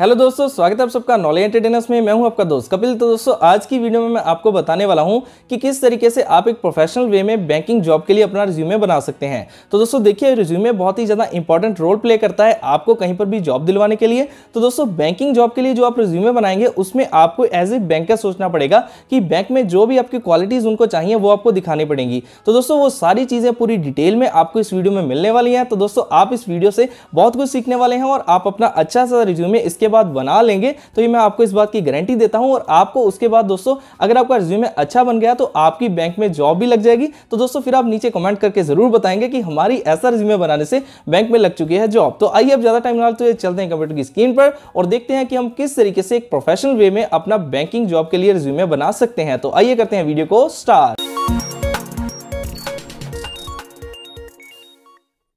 hello दोस्तों स्वागत है आप सबका नॉलेज एंटरटेनर्स में मैं हूं आपका दोस्त कपिल तो दोस्तों आज की वीडियो में मैं आपको बताने वाला हूं कि किस तरीके से आप एक प्रोफेशनल वे में बैंकिंग जॉब के लिए अपना रिज्यूमे बना सकते हैं तो दोस्तों देखिए रिज्यूमे बहुत ही ज़्यादा इंपॉर्टेंट रोल प्ले करता है आपको कहीं पर भी जॉब दिलवाने के लिए तो दोस्तों बैंकिंग जॉब के लिए जो आप रिज्यूमे बनाएंगे उसमें आपको एज ए बैंकर सोचना पड़ेगा कि बैंक में जो भी आपकी क्वालिटीज़ उनको चाहिए वो आपको दिखानी पड़ेंगी तो दोस्तों वो सारी चीज़ें पूरी डिटेल में आपको इस वीडियो में मिलने वाली हैं तो दोस्तों आप इस वीडियो से बहुत कुछ सीखने वाले हैं और आप अपना अच्छा सा रिज्यूमे इसके इसके बाद बना लेंगे तो ये मैं आपको इस बात की गारंटी देता हूँ और आपको उसके बाद दोस्तों अगर आपका रिज्यूमे अच्छा बन गया तो आपकी बैंक में जॉब भी लग जाएगी तो दोस्तों फिर आप नीचे कमेंट करके ज़रूर बताएंगे कि हमारी ऐसा रिज्यूमे बनाने से बैंक में लग चुकी है जॉब तो आइए अब ज़्यादा टाइम ना तो ये चलते हैं कंप्यूटर की स्क्रीन पर और देखते हैं कि हम किस तरीके से एक प्रोफेशनल वे में अपना बैंकिंग जॉब के लिए रिज्यूमे बना सकते हैं तो आइए करते हैं वीडियो को स्टार्ट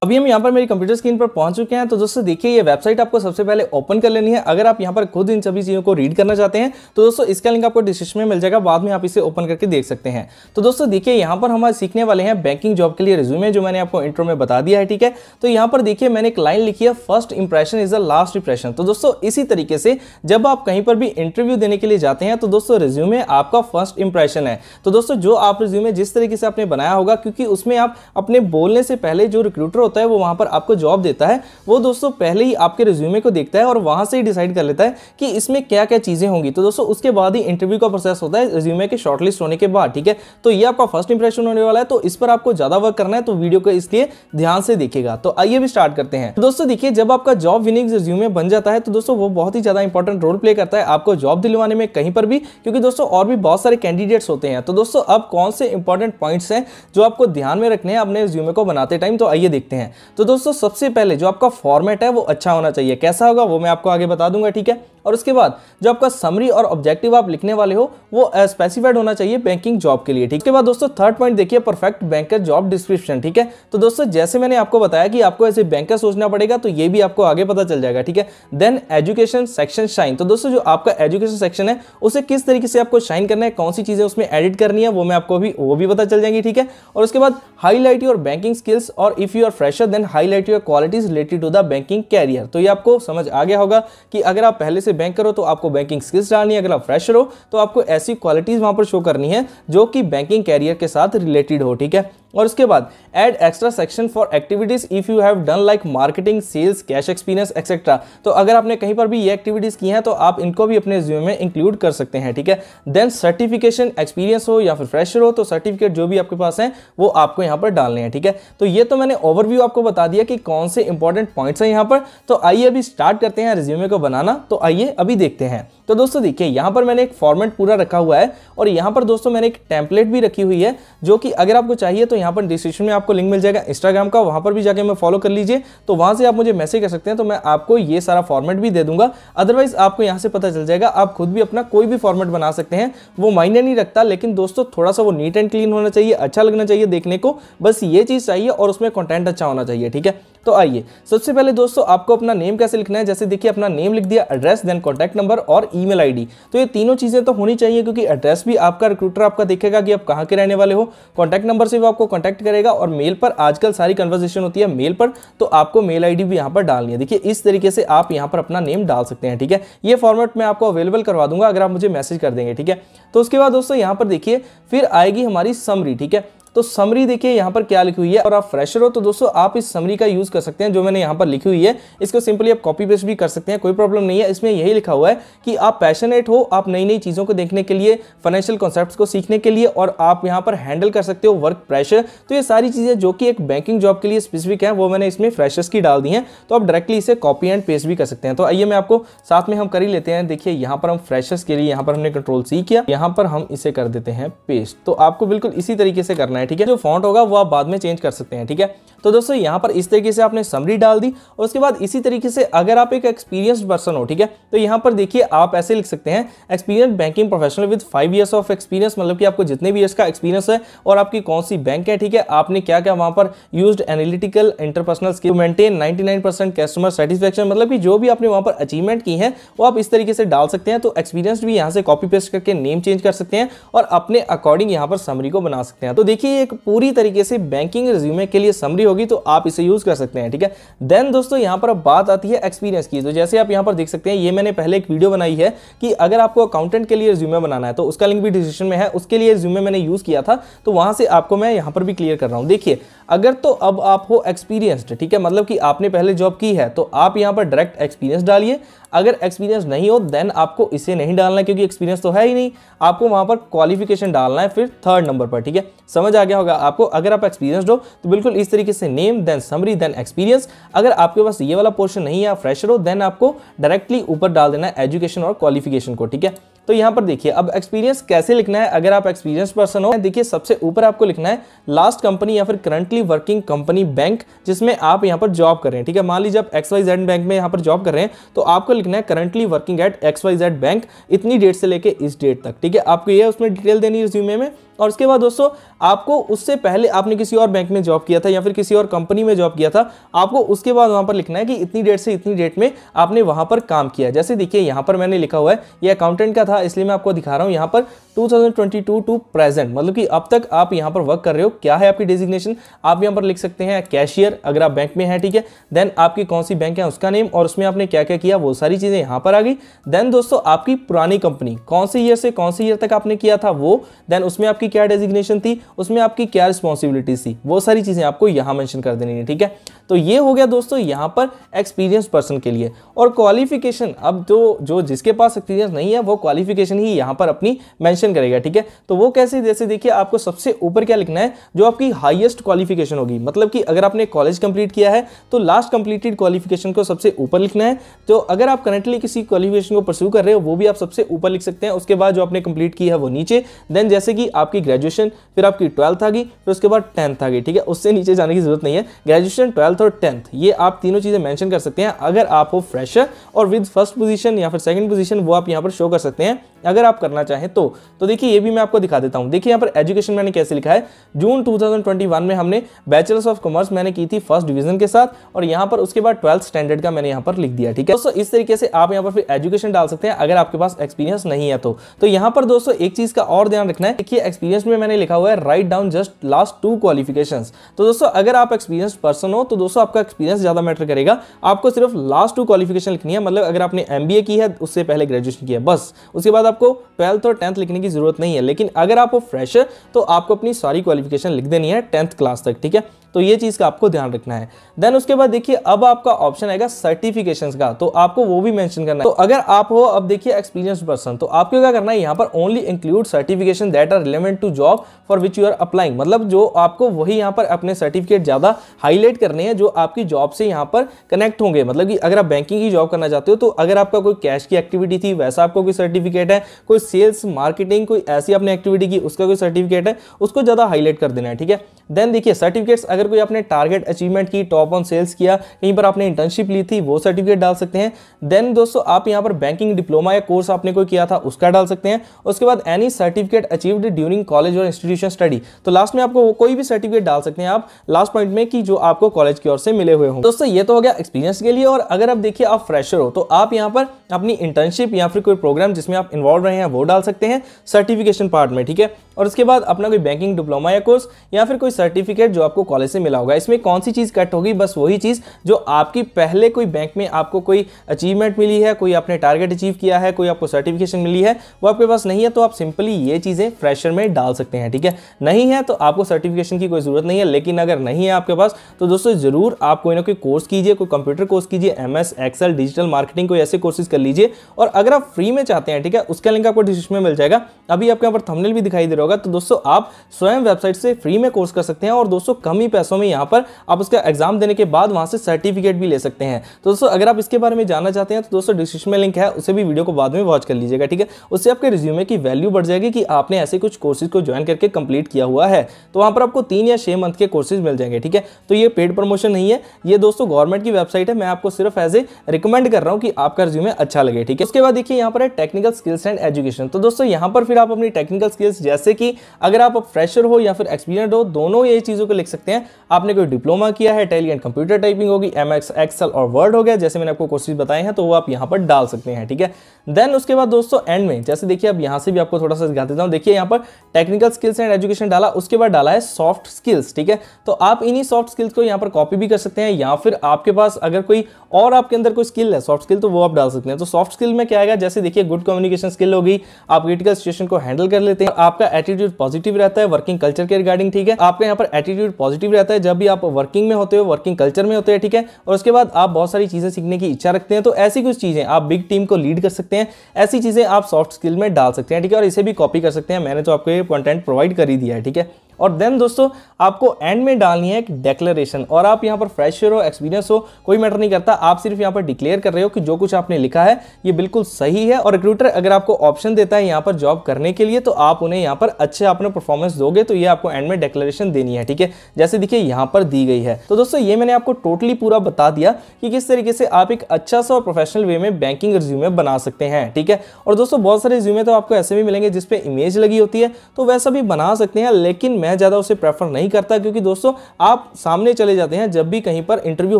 अभी हम यहाँ पर मेरी कंप्यूटर स्क्रीन पर पहुंच चुके हैं तो दोस्तों देखिए ये वेबसाइट आपको सबसे पहले ओपन कर लेनी है अगर आप यहाँ पर खुद इन सभी चीज़ों को रीड करना चाहते हैं तो दोस्तों इसका लिंक आपको डिस्क्रिप्शन में मिल जाएगा बाद में आप इसे ओपन करके देख सकते हैं तो दोस्तों देखिए यहाँ पर हमारे सीखने वाले हैं बैंकिंग जॉब के लिए रिज्यूमे जो मैंने आपको इंट्रो में बता दिया है ठीक है तो यहाँ पर देखिए मैंने एक लाइन लिखी है first impression is the last impression तो दोस्तों इसी तरीके से जब आप कहीं पर भी इंटरव्यू देने के लिए जाते हैं तो दोस्तों रिज्यूमे आपका फर्स्ट इंप्रेशन है तो दोस्तों जो आप रिज्यूमे जिस तरीके से आपने बनाया होगा क्योंकि उसमें आप अपने बोलने से पहले जो रिक्रूटर होता है वो वहाँ पर आपको जॉब देता है वो दोस्तों पहले ही आपके रिज्यूमे को देखता है और वहाँ से ही डिसाइड कर लेता है कि इसमें क्या क्या चीज़ें होंगी तो दोस्तों उसके बाद ही इंटरव्यू का प्रोसेस होता है रिज्यूमे के शॉर्टलिस्ट होने के बाद ठीक है तो ये आपका फर्स्ट इंप्रेशन होने वाला है तो इस पर आपको ज़्यादा वर्क करना है तो वीडियो को इसलिए ध्यान से देखेगा तो आइए भी स्टार्ट करते हैं तो दोस्तों देखिए जब आपका जॉब विनिंग रिज्यूमे बन जाता है तो दोस्तों वो बहुत ही ज़्यादा इंपॉर्टेंट रोल प्ले करता है आपको जॉब दिलवाने में कहीं पर भी क्योंकि दोस्तों और भी बहुत सारे कैंडिडेट्स होते हैं तो दोस्तों अब कौन से इंपॉर्टेंट पॉइंट्स हैं जो आपको ध्यान में रखने हैं अपने रिज्यूमे को बनाते टाइम तो आइए देखते हैं हैं तो दोस्तों सबसे पहले जो आपका फॉर्मेट है वो अच्छा होना चाहिए कैसा होगा वो मैं आपको आगे बता दूंगा ठीक है और उसके बाद जो आपका समरी और ऑब्जेक्टिव आप लिखने वाले हो वो स्पेसिफाइड होना चाहिए बैंकिंग जॉब के लिए ठीक है दोस्तों थर्ड पॉइंट देखिए परफेक्ट बैंकर जॉब डिस्क्रिप्शन ठीक है तो दोस्तों जैसे मैंने आपको बताया कि आपको ऐसे बैंकर सोचना पड़ेगा तो ये भी आपको आगे पता चल जाएगा ठीक है देन एजुकेशन सेक्शन शाइन तो दोस्तों जो आपका एजुकेशन सेक्शन है उसे किस तरीके से आपको शाइन करना है कौन सी चीज़ें उसमें एडिट करनी है वो मैं आपको भी वो भी पता चल जाएंगी ठीक है और उसके बाद हाईलाइट योर बैंकिंग स्किल्स और if you are fresher then highlight your qualities related to the banking career तो ये आपको समझ आ गया होगा कि अगर आप पहले से बैंक करो तो आपको बैंकिंग स्किल्स डालनी है अगर आप फ्रेशर हो तो आपको ऐसी क्वालिटीज़ वहां पर शो करनी है जो कि बैंकिंग कैरियर के साथ रिलेटेड हो ठीक है और उसके बाद add extra section for activities if you have done like marketing sales cash experience etcetera तो अगर आपने कहीं पर भी ये एक्टिविटीज़ की हैं तो आप इनको भी अपने रिज्यूमे में इंक्लूड कर सकते हैं ठीक है देन सर्टिफिकेशन एक्सपीरियंस हो या फिर फ्रेशर हो तो सर्टिफिकेट जो भी आपके पास हैं वो आपको यहाँ पर डालने हैं ठीक है तो ये तो मैंने ओवरव्यू आपको बता दिया कि कौन से इंपॉर्टेंट पॉइंट्स हैं यहाँ पर तो आइए अभी स्टार्ट करते हैं रिज्यूमे को बनाना तो आइए अभी देखते हैं तो दोस्तों देखिए यहाँ पर मैंने एक फॉर्मेट पूरा रखा हुआ है और यहाँ पर दोस्तों मैंने एक टेम्पलेट भी रखी हुई है जो कि अगर आपको चाहिए तो यहाँ पर डिस्क्रिप्शन में आपको लिंक मिल जाएगा इंस्टाग्राम का वहाँ पर भी जाकर मैं फॉलो कर लीजिए तो वहाँ से आप मुझे मैसेज कर सकते हैं तो मैं आपको ये सारा फॉर्मेट भी दे दूंगा अदरवाइज आपको यहाँ से पता चल जाएगा आप खुद भी अपना कोई भी फॉर्मेट बना सकते हैं वो मायने नहीं रखता लेकिन दोस्तों थोड़ा सा वो नीट एंड क्लीन होना चाहिए अच्छा लगना चाहिए देखने को बस ये चीज़ चाहिए और उसमें कॉन्टेंट अच्छा होना चाहिए ठीक है तो आइए सबसे पहले दोस्तों आपको अपना नेम कैसे लिखना है जैसे देखिए अपना नेम लिख दिया एड्रेस देन कॉन्टैक्ट नंबर और ईमेल आईडी तो ये तीनों चीज़ें तो होनी चाहिए क्योंकि एड्रेस भी आपका रिक्रूटर आपका देखेगा कि आप कहाँ के रहने वाले हो कॉन्टैक्ट नंबर से भी आपको कॉन्टैक्ट करेगा और मेल पर आजकल सारी कन्वर्जेशन होती है मेल पर तो आपको मेल आई भी यहाँ पर डालनी है देखिए इस तरीके से आप यहाँ पर अपना नेम डाल सकते हैं ठीक है ये फॉर्मेट मैं आपको अवेलेबल करवा दूंगा अगर आप मुझे मैसेज कर देंगे ठीक है तो उसके बाद दोस्तों यहाँ पर देखिए फिर आएगी हमारी समरी ठीक है तो समरी देखिए यहाँ पर क्या लिखी हुई है और आप फ्रेशर हो तो दोस्तों आप इस समरी का यूज़ कर सकते हैं जो मैंने यहाँ पर लिखी हुई है इसको सिंपली आप कॉपी पेस्ट भी कर सकते हैं कोई प्रॉब्लम नहीं है इसमें यही लिखा हुआ है कि आप पैशनेट हो आप नई नई चीज़ों को देखने के लिए फाइनेंशियल कॉन्सेप्ट को सीखने के लिए और आप यहाँ पर हैंडल कर सकते हो वर्क प्रेशर तो ये सारी चीज़ें जो कि एक बैंकिंग जॉब के लिए स्पेसिफिक है वो मैंने इसमें फ्रेशर्स की डाल दी हैं तो आप डायरेक्टली इसे कॉपी एंड पेस्ट भी कर सकते हैं तो आइए मैं आपको साथ में हम कर ही लेते हैं देखिए यहाँ पर हम फ्रेशर्स के लिए यहाँ पर हमने कंट्रोल सी किया यहाँ पर हम इसे कर देते हैं पेस्ट तो आपको बिल्कुल इसी तरीके से करना करना है ठीक है जो फॉन्ट होगा वो आप बाद में चेंज कर सकते हैं ठीक है तो दोस्तों यहाँ पर इस तरीके से आपने समरी डाल दी और उसके बाद इसी तरीके से अगर आप एक एक्सपीरियंस पर्सन हो ठीक है तो यहाँ पर देखिए आप ऐसे लिख सकते हैं experience banking professional with five years of experience मतलब कि आपको जितने भी ईयर्स का एक्सपीरियंस है और आपकी कौन सी बैंक है ठीक है आपने क्या क्या वहाँ पर use analytical interpersonal skill maintain ninety customer satisfaction मतलब कि जो भी आपने वहाँ पर अचीवमेंट की है वो आप इस तरीके से डाल सकते हैं तो एक्सपीरियंस भी यहाँ से कॉपी पेस्ट करके नेम चेंज कर सकते हैं और अपने अकॉर्डिंग यहाँ पर समरी को बना सकते हैं तो देखिए इसकी एक पूरी तरीके से बैंकिंग रिज्यूमे के लिए समरी होगी तो आप इसे यूज़ कर सकते हैं ठीक है देन दोस्तों यहां पर अब बात आती है एक्सपीरियंस की तो जैसे आप यहां पर देख सकते हैं ये मैंने पहले एक वीडियो बनाई है कि अगर आपको अकाउंटेंट के लिए रिज्यूमे बनाना है तो उसका लिंक भी डिस्क्रिप्शन में है उसके लिए रिज्यूमे मैंने यूज़ किया था तो वहां से आपको मैं यहां पर भी क्लियर कर रहा हूं देखिए अगर तो अब आप हो एक्सपीरियंस्ड ठीक है मतलब कि आपने पहले जॉब की है तो आप यहां पर डायरेक्ट एक्सपीरियंस डालिए अगर एक्सपीरियंस नहीं हो देन आपको इसे नहीं डालना क्योंकि एक्सपीरियंस तो है ही नहीं आपको वहां पर क्वालिफिकेशन डालना है फिर थर्ड नंबर पर ठीक है समझ आ गया होगा आपको अगर आप एक्सपीरियंस हो तो बिल्कुल इस तरीके से name then summary then experience अगर आपके पास ये वाला पोर्शन नहीं है फ्रेशर हो देन आपको डायरेक्टली ऊपर डाल देना है एजुकेशन और क्वालिफिकेशन को ठीक है तो यहां पर देखिए अब एक्सपीरियंस कैसे लिखना है अगर आप एक्सपीरियंस पर्सन हो देखिए सबसे ऊपर आपको लिखना है लास्ट कंपनी या फिर करंटली वर्किंग कंपनी बैंक जिसमें आप यहां पर जॉब कर रहे हैं ठीक है मान लीजिए आप एक्स वाई जेड बैंक में यहां पर जॉब कर रहे हैं तो आपको लिखना है currently working at X Y Z bank इतनी डेट से लेकर इस डेट तक ठीक है आपको यह उसमें डिटेल देनी है रिज्यूमे में और उसके बाद दोस्तों आपको उससे पहले आपने किसी और बैंक में जॉब किया था या फिर किसी और कंपनी में जॉब किया था आपको उसके बाद वहां पर लिखना है कि इतनी डेट से इतनी डेट में आपने वहां पर काम किया जैसे देखिए यहां पर मैंने लिखा हुआ है ये अकाउंटेंट का था इसलिए मैं आपको दिखा रहा हूँ यहाँ पर टू टू प्रेजेंट मतलब कि अब तक आप यहाँ पर वर्क कर रहे हो क्या है आपकी डेजिग्नेशन आप यहाँ पर लिख सकते हैं कैशियर अगर आप बैंक में हैं ठीक है देन आपकी कौन सी बैंक है उसका नेम और उसमें आपने क्या क्या किया वो सारी चीज़ें यहाँ पर आ गई देन दोस्तों आपकी पुरानी कंपनी कौन से ईयर से कौन से ईयर तक आपने किया था वो देन उसमें आपकी आपकी क्या डेजिग्नेशन थी उसमें आपकी क्या रिस्पॉन्सिबिलिटीज थी वो सारी चीज़ें आपको यहाँ मैंशन कर देनी है ठीक है तो ये हो गया दोस्तों यहाँ पर एक्सपीरियंस पर्सन के लिए और क्वालिफिकेशन अब जो तो जो जिसके पास एक्सपीरियंस नहीं है वो क्वालिफिकेशन ही यहाँ पर अपनी मैंशन करेगा ठीक है तो वो कैसे जैसे देखिए आपको सबसे ऊपर क्या लिखना है जो आपकी हाइएस्ट क्वालिफिकेशन होगी मतलब कि अगर आपने कॉलेज कंप्लीट किया है तो लास्ट कंप्लीटेड क्वालिफिकेशन को सबसे ऊपर लिखना है तो अगर आप करंटली किसी क्वालिफिकेशन को परस्यू कर रहे हो वो भी आप सबसे ऊपर लिख सकते हैं उसके बाद जो आपने कंप्लीट की है वो नीचे देन जैसे कि आपकी आपकी ग्रेजुएशन फिर आपकी ट्वेल्थ आ गई फिर उसके बाद टेंथ आ गई ठीक है उससे नीचे जाने की जरूरत नहीं है ग्रेजुएशन ट्वेल्थ और टेंथ ये आप तीनों चीज़ें मैंशन कर सकते हैं अगर आप हो फ्रेशर और विद फर्स्ट पोजिशन या फिर सेकंड पोजिशन वो आप यहाँ पर शो कर सकते हैं अगर आप करना चाहें तो तो देखिए ये भी मैं आपको दिखा देता हूँ देखिए यहाँ पर एजुकेशन मैंने कैसे लिखा है जून 2021 में हमने बैचलर्स ऑफ कॉमर्स मैंने की थी फर्स्ट डिवीजन के साथ और यहाँ पर उसके बाद ट्वेल्थ स्टैंडर्ड का मैंने यहाँ पर लिख दिया ठीक है दोस्तों इस तरीके से आप यहाँ पर फिर एजुकेशन डाल सकते हैं अगर आपके पास एक्सपीरियंस नहीं है तो, तो यहाँ पर दोस्तों एक चीज़ का और ध्यान रखना है देखिए एक्सपीरियंस एक्सपीरियंस में मैंने लिखा हुआ है write down just last two qualification तो दोस्तों अगर आप एक्सपीरियंस पर्सन हो तो दोस्तों आपका एक्सपीरियंस ज़्यादा मैटर करेगा आपको सिर्फ लास्ट टू क्वालिफिकेशन लिखनी है मतलब अगर आपने एम की है उससे पहले ग्रेजुएशन किया बस उसके बाद आपको ट्वेल्थ और टेंथ लिखने की जरूरत नहीं है लेकिन अगर आप फ्रेश है तो आपको अपनी सारी क्वालिफिकेशन लिख देनी है टेंथ क्लास तक ठीक है तो ये चीज़ का आपको ध्यान रखना है देन उसके बाद देखिए अब आपका ऑप्शन आएगा सर्टिफिकेशन का तो आपको वो भी मैंशन करना है तो अगर आप हो अब देखिए एक्सपीरियंस पर्सन तो आपको क्या करना है यहाँ पर only include certification that are relevant to job for which you are applying मतलब जो आपको वही यहाँ पर अपने सर्टिफिकेट ज़्यादा हाईलाइट करने हैं जो आपकी जॉब से यहाँ पर कनेक्ट होंगे मतलब कि अगर आप बैंकिंग की जॉब करना चाहते हो तो अगर आपका कोई कैश की एक्टिविटी थी वैसा आपका कोई सर्टिफिकेट है कोई सेल्स मार्केटिंग कोई ऐसी आपने एक्टिविटी की उसका कोई सर्टिफिकेट है उसको ज़्यादा हाईलाइट कर देना है ठीक है देन देखिए सर्टिफिकेट्स अगर कोई आपने टारगेट अचीवमेंट की टॉप ऑन सेल्स किया कहीं पर आपने इंटर्नशिप ली थी वो सर्टिफिकेट डाल सकते हैं देन दोस्तों आप यहाँ पर बैंकिंग डिप्लोमा या कोर्स आपने कोई किया था उसका डाल सकते हैं उसके बाद any certificate achieved during college और इंस्टीट्यूशन स्टडी तो लास्ट में आपको कोई भी सर्टिफिकेट डाल सकते हैं आप लास्ट पॉइंट में कि जो आपको कॉलेज की ओर से मिले हुए हों दोस्तों ये तो हो गया एक्सपीरियंस के लिए और अगर आप देखिए आप फ्रेशर हो तो आप यहाँ पर अपनी इंटर्नशिप या फिर कोई प्रोग्राम जिसमें आप इन्वॉल्व रहे हैं वो डाल सकते हैं सर्टिफिकेशन पार्ट में ठीक है और उसके बाद अपना कोई बैंकिंग डिप्लोमा या कोर्स या फिर कोई सर्टिफिकेट जो आपको कॉलेज से मिला होगा इसमें कौन सी चीज़ कट होगी बस वही चीज़ जो आपकी पहले कोई बैंक में आपको कोई अचीवमेंट मिली है कोई आपने टारगेट अचीव किया है कोई आपको सर्टिफिकेशन मिली है वो आपके पास नहीं है तो आप सिंपली ये चीज़ें फ्रेशर में डाल सकते हैं ठीक है नहीं है तो आपको सर्टिफिकेशन की कोई ज़रूरत नहीं है लेकिन अगर नहीं है आपके पास तो दोस्तों ज़रूर आप कोई ना कोई कोर्स कीजिए कोई कंप्यूटर कोर्स कीजिए एम एस डिजिटल मार्केटिंग कोई ऐसे कोर्सेज कर लीजिए और अगर आप फ्री में चाहते हैं ठीक है उसका लिंक आपको डिस्क्रिप्शन में मिल जाएगा अभी आपके यहाँ पर थमनेल भी दिखाई दे रहा होगा तो दोस्तों आप स्वयं वेबसाइट से फ्री में कोर्स कर सकते हैं और दोस्तों कम ही पैसों में यहाँ पर आप उसका एग्जाम देने के बाद वहाँ से सर्टिफिकेट भी ले सकते हैं तो दोस्तों अगर आप इसके बारे में जानना चाहते हैं तो दोस्तों डिस्क्रिप्शन में लिंक है उसे भी वीडियो को बाद में वॉच कर लीजिएगा ठीक है उससे आपके रिज्यूमे की वैल्यू बढ़ जाएगी कि आपने ऐसे कुछ कोर्सेज को ज्वाइन करके कंप्लीट किया हुआ है तो वहाँ पर आपको तीन या छः मंथ के कोर्सेज मिल जाएंगे ठीक है तो ये पेड प्रमोशन नहीं है ये दोस्तों गवर्नमेंट की वेबसाइट है मैं आपको सिर्फ एज ए रिकमेंड कर रहा हूँ कि आपका रिज्यूमे अच्छा लगे ठीक है उसके बाद देखिए यहाँ पर है टेक्निकल स्किल्स एंड एजुकेशन तो दोस्तों यहाँ पर फिर आप अपनी टेक्निकल स्किल्स जैसे कि अगर आप फ्रेशर हो या फिर एक्सपीरियंस हो दोनों ये चीज़ों को लिख सकते हैं आपने कोई डिप्लोमा किया है टेली एंड कंप्यूटर टाइपिंग होगी एम एक्सेल और वर्ड हो गया जैसे मैंने आपको कोर्सेज बताए हैं तो वो आप यहाँ पर डाल सकते हैं ठीक है देन उसके बाद दोस्तों एंड में जैसे देखिए अब यहाँ से भी आपको थोड़ा सा दिखाते देता हूँ देखिए यहाँ पर टेक्निकल स्किल्स एंड एजुकेशन डाला उसके बाद डाला है सॉफ्ट स्किल्स ठीक है तो आप इन्हीं सॉफ्ट स्किल्स को यहाँ पर कॉपी भी कर सकते हैं या फिर आपके पास अगर कोई और आपके अंदर कोई स्किल है सॉफ्ट स्किल तो वो आप डाल सकते हैं तो सॉफ्ट स्किल में क्या आएगा जैसे देखिए गुड कम्युनिकेशन स्किल होगी आप क्रिटिकल सिचुएशन को हैंडल कर लेते हैं आपका एटीट्यूड पॉजिटिव रहता है वर्किंग कल्चर के रिगार्डिंग ठीक है आपका यहाँ पर एटीट्यूड पॉजिटिव रहता है जब भी आप वर्किंग में होते हो वर्किंग कल्चर में होते हैं ठीक है और उसके बाद आप बहुत सारी चीज़ें सीखने की इच्छा रखते हैं तो ऐसी कुछ चीज़ें आप बिग टीम को लीड कर सकते हैं ऐसी चीज़ें आप सॉफ्ट स्किल में डाल सकते हैं ठीक है और इसे भी कॉपी कर सकते हैं मैंने तो आपको ये कॉन्टेंट प्रोवाइड कर ही दिया है ठीक है और देन दोस्तों आपको एंड में डालनी है एक डेक्लेरेशन और आप यहाँ पर फ्रेशर हो एक्सपीरियंस हो कोई मैटर नहीं करता आप सिर्फ यहाँ पर डिक्लेयर कर रहे हो कि जो कुछ आपने लिखा है ये बिल्कुल सही है और रिक्रूटर अगर आपको ऑप्शन देता है यहाँ पर जॉब करने के लिए तो आप उन्हें यहाँ पर अच्छे अपने परफॉर्मेंस दोगे तो ये आपको एंड में डेक्लेरेशन देनी है ठीक है जैसे देखिए यहाँ पर दी गई है तो दोस्तों ये मैंने आपको टोटली पूरा बता दिया कि किस तरीके से आप एक अच्छा सा और प्रोफेशनल वे में बैंकिंग रिज्यूमे बना सकते हैं ठीक है और दोस्तों बहुत सारे रिज्यूमे तो आपको ऐसे भी मिलेंगे जिसपे इमेज लगी होती है तो वैसा भी बना सकते हैं लेकिन मैं मैं ज़्यादा उसे प्रेफर नहीं करता क्योंकि दोस्तों आप सामने चले जाते हैं जब भी कहीं पर इंटरव्यू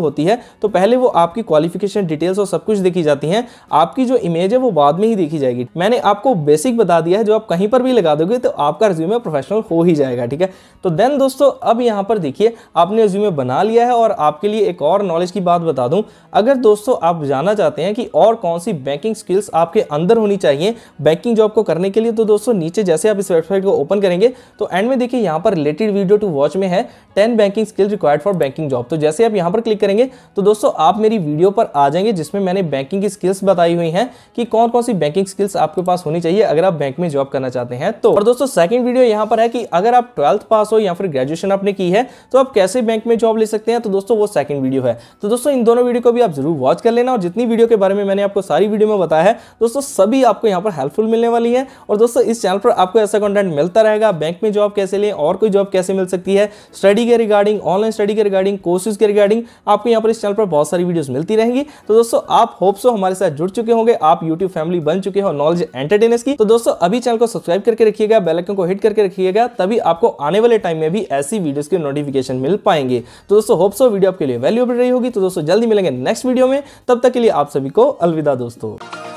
होती है तो पहले वो आपकी क्वालिफिकेशन डिटेल्स और सब कुछ देखी जाती हैं आपकी जो इमेज है वो बाद में ही देखी जाएगी मैंने आपको बेसिक बता दिया है जो आप कहीं पर भी लगा दोगे तो आपका रिज्यूमे प्रोफेशनल हो ही जाएगा ठीक है तो देन दोस्तों अब यहाँ पर देखिए आपने रिज्यूमे बना लिया है और आपके लिए एक और नॉलेज की बात बता दूँ अगर दोस्तों आप जानना चाहते हैं कि और कौन सी बैंकिंग स्किल्स आपके अंदर होनी चाहिए बैंकिंग जॉब को करने के लिए तो दोस्तों नीचे जैसे आप इस वेबसाइट को ओपन करेंगे तो एंड में देखिए यहाँ यहाँ पर रिलेटेड वीडियो टू वॉच में है ten banking skill required for banking job तो जैसे आप यहाँ पर क्लिक करेंगे तो दोस्तों आप मेरी वीडियो पर आ जाएंगे जिसमें मैंने बैंकिंग की स्किल्स बताई हुई हैं कि कौन कौन सी बैंकिंग स्किल्स आपके पास होनी चाहिए अगर आप बैंक में जॉब करना चाहते हैं तो और दोस्तों सेकंड वीडियो यहाँ पर है कि अगर आप ट्वेल्थ पास हो या फिर ग्रेजुएशन आपने की है तो आप कैसे बैंक में जॉब ले सकते हैं तो दोस्तों वो सेकंड वीडियो है तो दोस्तों इन दोनों वीडियो को भी आप जरूर वॉच कर लेना और जितनी वीडियो के बारे में मैंने आपको सारी वीडियो में बताया है दोस्तों सभी आपको यहाँ पर हेल्पफुल मिलने वाली है और दोस्तों इस चैनल पर आपको ऐसा कॉन्टेंट मिलता रहेगा बैंक में जॉब कैसे लें और और कोई जॉब कैसे मिल सकती है स्टडी के रिगार्डिंग ऑनलाइन स्टडी के रिगार्डिंग कोर्सेज के रिगार्डिंग आपको यहाँ पर इस चैनल पर बहुत सारी वीडियोज़ मिलती रहेंगी तो दोस्तों आप होप्सो तो हमारे साथ जुड़ चुके होंगे आप यूट्यूब फैमिली बन चुके हो नॉलेज एंटरटेनर्स की तो दोस्तों अभी चैनल को सब्सक्राइब करके रखिएगा बेलकन को हिट करके रखिएगा तभी आपको आने वाले टाइम में भी ऐसी वीडियोज के नोटिफिकेशन मिल पाएंगे तो दोस्तों होप्सो वीडियो आपके लिए वैल्यूएबल रही होगी तो दोस्तों जल्दी मिलेंगे नेक्स्ट वीडियो में तब तक के लिए आप सभी को अलविदा दोस्तों